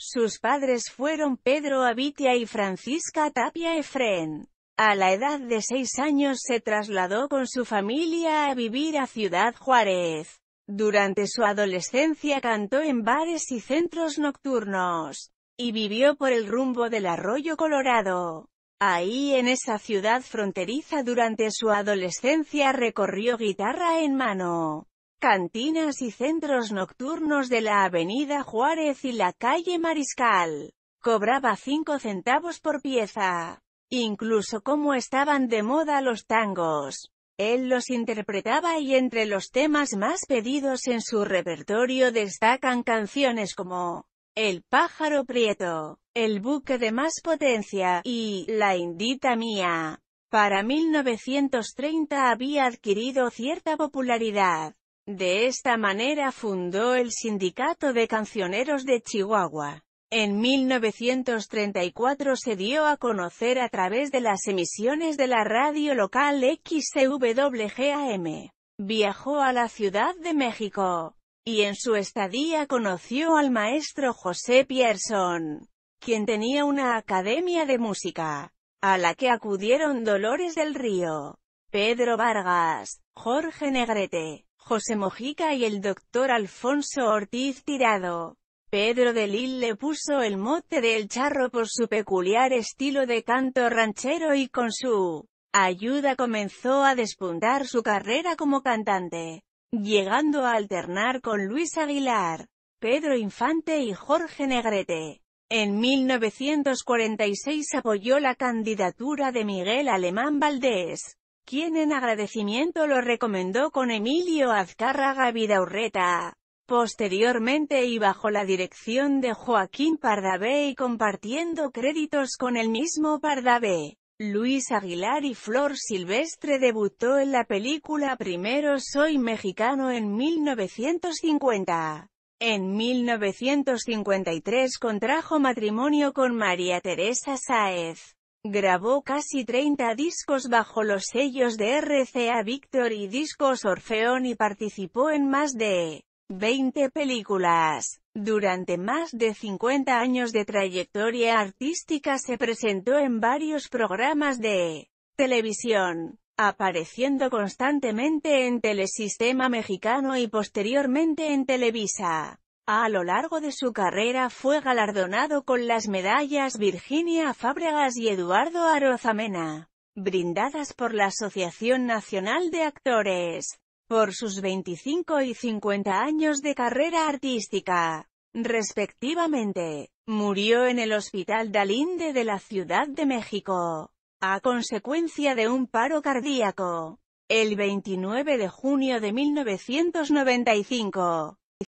Sus padres fueron Pedro Abitia y Francisca Tapia Efren. A la edad de seis años se trasladó con su familia a vivir a Ciudad Juárez. Durante su adolescencia cantó en bares y centros nocturnos, y vivió por el rumbo del Arroyo Colorado. Ahí en esa ciudad fronteriza durante su adolescencia recorrió guitarra en mano, cantinas y centros nocturnos de la Avenida Juárez y la calle Mariscal. Cobraba cinco centavos por pieza. Incluso como estaban de moda los tangos. Él los interpretaba y entre los temas más pedidos en su repertorio destacan canciones como El pájaro prieto, El buque de más potencia y La indita mía. Para 1930 había adquirido cierta popularidad. De esta manera fundó el Sindicato de Cancioneros de Chihuahua. En 1934 se dio a conocer a través de las emisiones de la radio local XCWGAM. Viajó a la Ciudad de México, y en su estadía conoció al maestro José Pierson, quien tenía una academia de música, a la que acudieron Dolores del Río, Pedro Vargas, Jorge Negrete, José Mojica y el doctor Alfonso Ortiz Tirado. Pedro de Lille le puso el mote del Charro por su peculiar estilo de canto ranchero y con su ayuda comenzó a despuntar su carrera como cantante, llegando a alternar con Luis Aguilar, Pedro Infante y Jorge Negrete. En 1946 apoyó la candidatura de Miguel Alemán Valdés, quien en agradecimiento lo recomendó con Emilio Azcárraga Vidaurreta. Posteriormente y bajo la dirección de Joaquín Pardavé y compartiendo créditos con el mismo Pardavé, Luis Aguilar y Flor Silvestre debutó en la película Primero Soy Mexicano en 1950. En 1953 contrajo matrimonio con María Teresa Sáez. Grabó casi 30 discos bajo los sellos de RCA Victor y Discos Orfeón y participó en más de 20 películas. Durante más de 50 años de trayectoria artística se presentó en varios programas de televisión, apareciendo constantemente en Telesistema Mexicano y posteriormente en Televisa. A lo largo de su carrera fue galardonado con las medallas Virginia Fábregas y Eduardo Arozamena, brindadas por la Asociación Nacional de Actores, por sus 25 y 50 años de carrera artística, respectivamente. Murió en el Hospital Dalinde de la Ciudad de México, a consecuencia de un paro cardíaco, el 29 de junio de 1995.